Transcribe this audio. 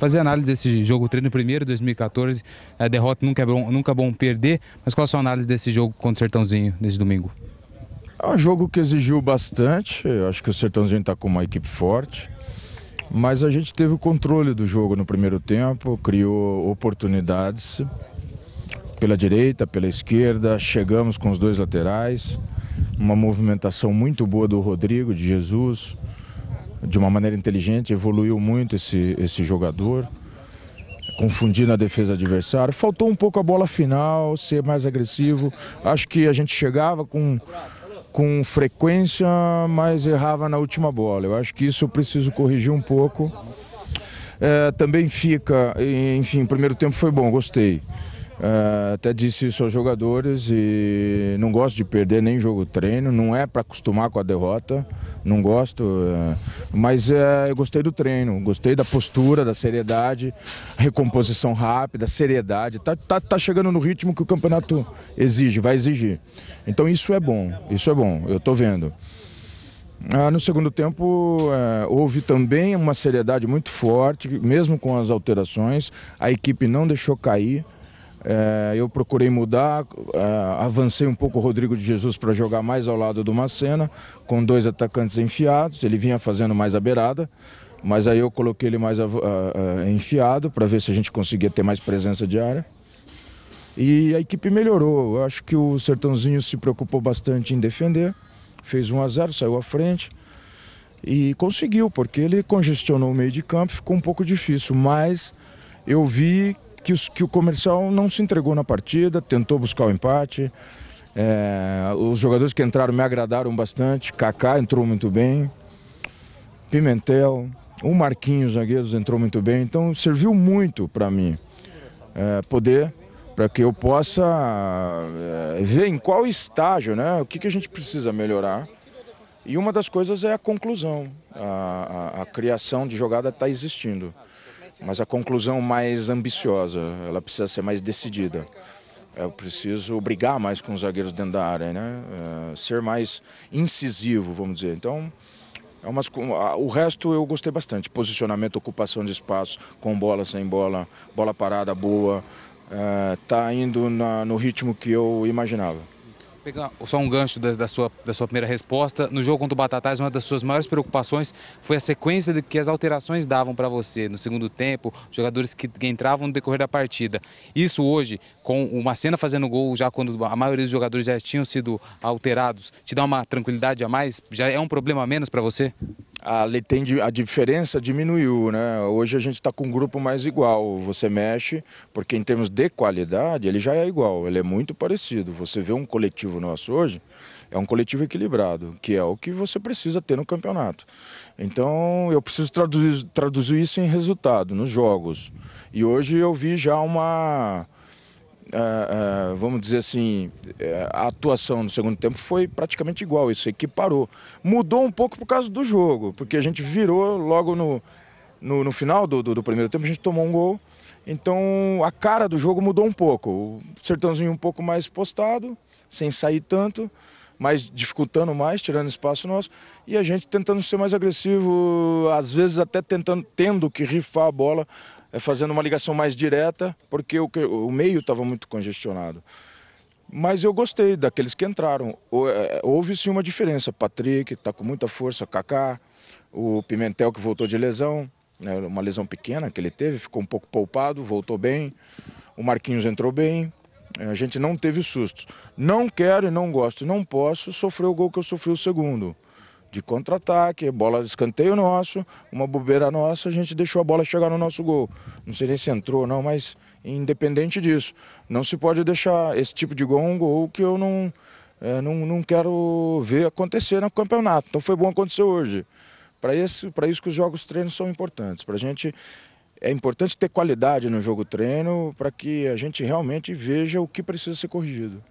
fazer análise desse jogo, treino primeiro, 2014, a é, derrota nunca é bom, nunca é bom perder, mas qual a sua análise desse jogo contra o Sertãozinho, desse domingo? É um jogo que exigiu bastante, Eu acho que o Sertãozinho está com uma equipe forte, mas a gente teve o controle do jogo no primeiro tempo, criou oportunidades pela direita, pela esquerda, chegamos com os dois laterais, uma movimentação muito boa do Rodrigo, de Jesus, de uma maneira inteligente, evoluiu muito esse, esse jogador, confundindo a defesa adversária. Faltou um pouco a bola final, ser mais agressivo. Acho que a gente chegava com, com frequência, mas errava na última bola. Eu acho que isso eu preciso corrigir um pouco. É, também fica, enfim, o primeiro tempo foi bom, gostei. Ah, até disse isso aos jogadores e não gosto de perder nem jogo treino, não é para acostumar com a derrota, não gosto, ah, mas ah, eu gostei do treino, gostei da postura, da seriedade, recomposição rápida, seriedade, tá, tá, tá chegando no ritmo que o campeonato exige, vai exigir. Então isso é bom, isso é bom, eu estou vendo. Ah, no segundo tempo, é, houve também uma seriedade muito forte, mesmo com as alterações. A equipe não deixou cair, é, eu procurei mudar, é, avancei um pouco o Rodrigo de Jesus para jogar mais ao lado do Macena, com dois atacantes enfiados, ele vinha fazendo mais a beirada, mas aí eu coloquei ele mais enfiado para ver se a gente conseguia ter mais presença de área. E a equipe melhorou, eu acho que o Sertãozinho se preocupou bastante em defender, fez 1 a 0 saiu à frente e conseguiu, porque ele congestionou o meio de campo, ficou um pouco difícil, mas eu vi que, os, que o comercial não se entregou na partida, tentou buscar o empate. É, os jogadores que entraram me agradaram bastante. Kaká entrou muito bem, Pimentel, o Marquinhos Zagueiros entrou muito bem. Então serviu muito para mim é, poder, para que eu possa é, ver em qual estágio, né, o que, que a gente precisa melhorar. E uma das coisas é a conclusão. A, a, a criação de jogada está existindo. Mas a conclusão mais ambiciosa, ela precisa ser mais decidida. Eu preciso brigar mais com os zagueiros dentro da área, né? É, ser mais incisivo, vamos dizer. Então, é umas, o resto eu gostei bastante. Posicionamento, ocupação de espaço, com bola, sem bola, bola parada boa. Está é, indo no ritmo que eu imaginava. Pegar só um gancho da, da, sua, da sua primeira resposta. No jogo contra o Batatais, uma das suas maiores preocupações foi a sequência de que as alterações davam para você no segundo tempo, jogadores que, entravam no decorrer da partida. Isso hoje, com o Macena fazendo gol, já quando a maioria dos jogadores já tinham sido alterados, te dá uma tranquilidade a mais? Já é um problema a menos para você? a, a diferença diminuiu, né? Hoje a gente está com um grupo mais igual. Você mexe, porque em termos de qualidade ele já é igual, ele é muito parecido. Você vê um coletivo nosso hoje, é um coletivo equilibrado, que é o que você precisa ter no campeonato. Então eu preciso traduzir, traduzir isso em resultado, nos jogos. E hoje eu vi já uma ah, ah, vamos dizer assim, eh, a atuação no segundo tempo foi praticamente igual, isso equiparou. Mudou um pouco por causa do jogo, porque a gente virou logo no, no, no final do, do, do, primeiro tempo, a gente tomou um gol. Então a cara do jogo mudou um pouco. O sertãozinho um pouco mais postado, sem sair tanto mas dificultando mais, tirando espaço nosso, e a gente tentando ser mais agressivo, às vezes até tentando, tendo que rifar a bola, é, fazendo uma ligação mais direta, porque o, o meio estava muito congestionado. Mas eu gostei daqueles que entraram. É, houve sim uma diferença. Patrick está com muita força, Kaká, o Pimentel que voltou de lesão, né, uma lesão pequena que ele teve, ficou um pouco poupado, voltou bem. O Marquinhos entrou bem, é, a gente não teve susto Não quero e não gosto e não posso sofrer o gol que eu sofri o segundo. De contra-ataque, bola de escanteio nosso, uma bobeira nossa, a gente deixou a bola chegar no nosso gol. Não sei nem se entrou, não, mas independente disso. Não se pode deixar esse tipo de gol um gol que eu não, é, não, não quero ver acontecer no campeonato. Então foi bom acontecer hoje. Para isso, isso que os jogos treinos são importantes, para a gente é importante ter qualidade no jogo treino para que a gente realmente veja o que precisa ser corrigido.